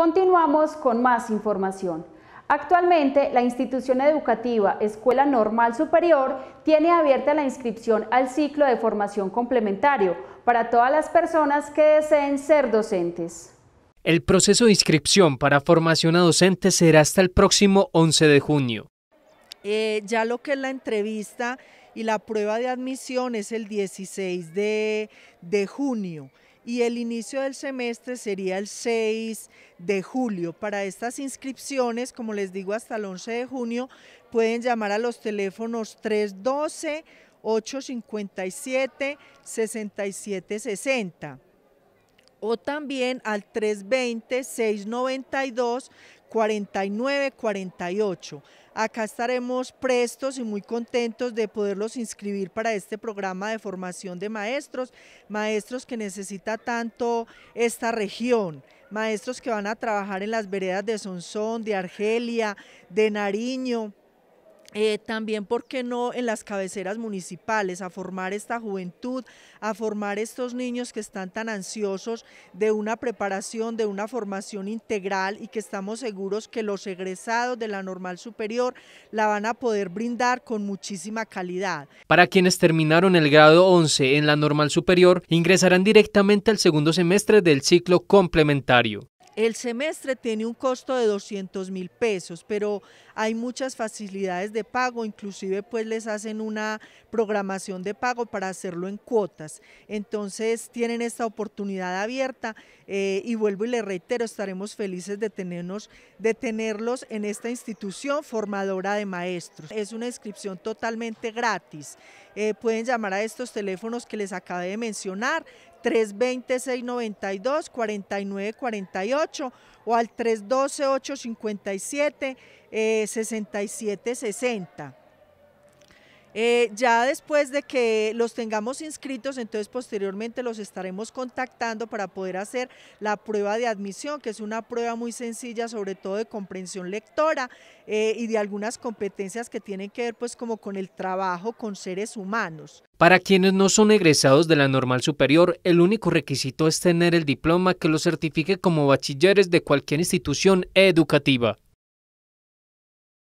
Continuamos con más información. Actualmente, la institución educativa Escuela Normal Superior tiene abierta la inscripción al ciclo de formación complementario para todas las personas que deseen ser docentes. El proceso de inscripción para formación a docentes será hasta el próximo 11 de junio. Eh, ya lo que es la entrevista y la prueba de admisión es el 16 de junio y el inicio del semestre sería el 6 de julio. Para estas inscripciones, como les digo, hasta el 11 de junio, pueden llamar a los teléfonos 312 857 6760 o también al 320 692 4948. Acá estaremos prestos y muy contentos de poderlos inscribir para este programa de formación de maestros, maestros que necesita tanto esta región, maestros que van a trabajar en las veredas de Sonsón, de Argelia, de Nariño, eh, también, ¿por qué no en las cabeceras municipales? A formar esta juventud, a formar estos niños que están tan ansiosos de una preparación, de una formación integral y que estamos seguros que los egresados de la normal superior la van a poder brindar con muchísima calidad. Para quienes terminaron el grado 11 en la normal superior, ingresarán directamente al segundo semestre del ciclo complementario. El semestre tiene un costo de 200 mil pesos, pero hay muchas facilidades de pago, inclusive pues les hacen una programación de pago para hacerlo en cuotas. Entonces tienen esta oportunidad abierta eh, y vuelvo y les reitero, estaremos felices de, de tenerlos en esta institución formadora de maestros. Es una inscripción totalmente gratis. Eh, pueden llamar a estos teléfonos que les acabé de mencionar, 320-692-4948 o al 312-857-6760. Eh, ya después de que los tengamos inscritos, entonces posteriormente los estaremos contactando para poder hacer la prueba de admisión, que es una prueba muy sencilla, sobre todo de comprensión lectora eh, y de algunas competencias que tienen que ver pues como con el trabajo con seres humanos. Para quienes no son egresados de la normal superior, el único requisito es tener el diploma que los certifique como bachilleres de cualquier institución educativa.